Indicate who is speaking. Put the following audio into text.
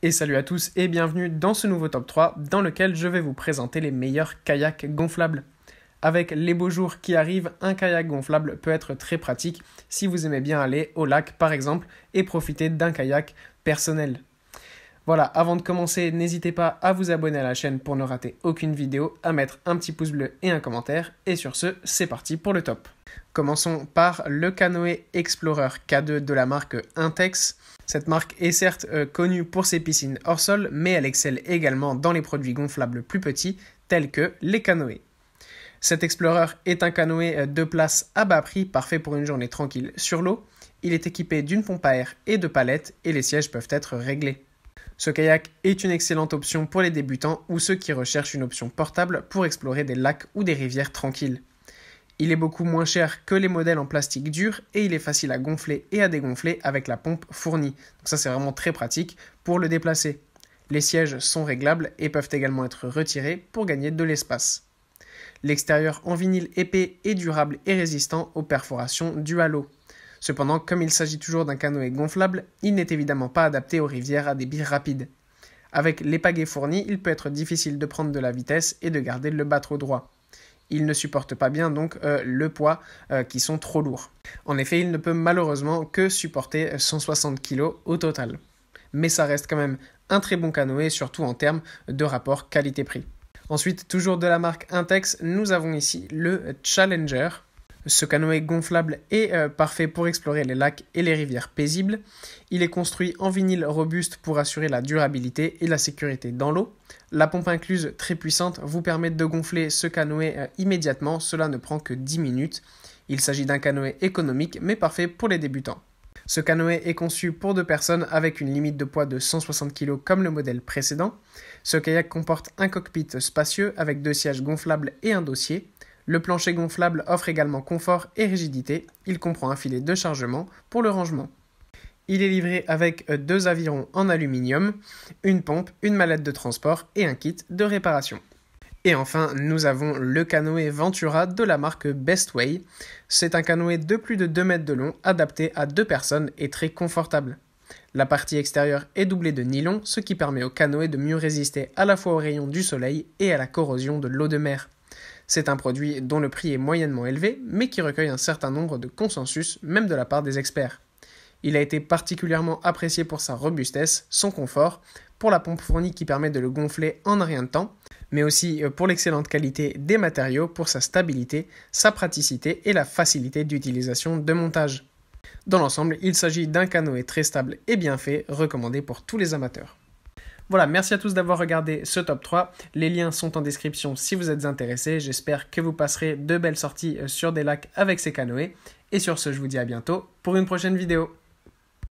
Speaker 1: Et salut à tous et bienvenue dans ce nouveau top 3 dans lequel je vais vous présenter les meilleurs kayaks gonflables. Avec les beaux jours qui arrivent, un kayak gonflable peut être très pratique si vous aimez bien aller au lac par exemple et profiter d'un kayak personnel. Voilà, avant de commencer, n'hésitez pas à vous abonner à la chaîne pour ne rater aucune vidéo, à mettre un petit pouce bleu et un commentaire, et sur ce, c'est parti pour le top. Commençons par le Canoë Explorer K2 de la marque Intex. Cette marque est certes euh, connue pour ses piscines hors sol, mais elle excelle également dans les produits gonflables plus petits, tels que les canoës. Cet Explorer est un canoë euh, de place à bas prix, parfait pour une journée tranquille sur l'eau. Il est équipé d'une pompe à air et de palettes, et les sièges peuvent être réglés. Ce kayak est une excellente option pour les débutants ou ceux qui recherchent une option portable pour explorer des lacs ou des rivières tranquilles. Il est beaucoup moins cher que les modèles en plastique dur et il est facile à gonfler et à dégonfler avec la pompe fournie. Donc ça c'est vraiment très pratique pour le déplacer. Les sièges sont réglables et peuvent également être retirés pour gagner de l'espace. L'extérieur en vinyle épais est durable et résistant aux perforations dues à l'eau. Cependant, comme il s'agit toujours d'un canoë gonflable, il n'est évidemment pas adapté aux rivières à débit rapide. Avec les pagaies fournies, il peut être difficile de prendre de la vitesse et de garder le bas trop droit. Il ne supporte pas bien donc euh, le poids euh, qui sont trop lourds. En effet, il ne peut malheureusement que supporter 160 kg au total. Mais ça reste quand même un très bon canoë, surtout en termes de rapport qualité-prix. Ensuite, toujours de la marque Intex, nous avons ici le Challenger, ce canoë gonflable est euh, parfait pour explorer les lacs et les rivières paisibles. Il est construit en vinyle robuste pour assurer la durabilité et la sécurité dans l'eau. La pompe incluse très puissante vous permet de gonfler ce canoë euh, immédiatement, cela ne prend que 10 minutes. Il s'agit d'un canoë économique mais parfait pour les débutants. Ce canoë est conçu pour deux personnes avec une limite de poids de 160 kg comme le modèle précédent. Ce kayak comporte un cockpit spacieux avec deux sièges gonflables et un dossier. Le plancher gonflable offre également confort et rigidité. Il comprend un filet de chargement pour le rangement. Il est livré avec euh, deux avirons en aluminium, une pompe, une mallette de transport et un kit de réparation. Et enfin, nous avons le canoë Ventura de la marque Bestway. C'est un canoë de plus de 2 mètres de long, adapté à deux personnes et très confortable. La partie extérieure est doublée de nylon, ce qui permet au canoë de mieux résister à la fois aux rayons du soleil et à la corrosion de l'eau de mer. C'est un produit dont le prix est moyennement élevé, mais qui recueille un certain nombre de consensus, même de la part des experts. Il a été particulièrement apprécié pour sa robustesse, son confort, pour la pompe fournie qui permet de le gonfler en rien de temps, mais aussi euh, pour l'excellente qualité des matériaux, pour sa stabilité, sa praticité et la facilité d'utilisation de montage. Dans l'ensemble, il s'agit d'un canoë très stable et bien fait, recommandé pour tous les amateurs. Voilà, merci à tous d'avoir regardé ce top 3. Les liens sont en description si vous êtes intéressés. J'espère que vous passerez de belles sorties euh, sur des lacs avec ces canoës. Et sur ce, je vous dis à bientôt pour une prochaine vidéo.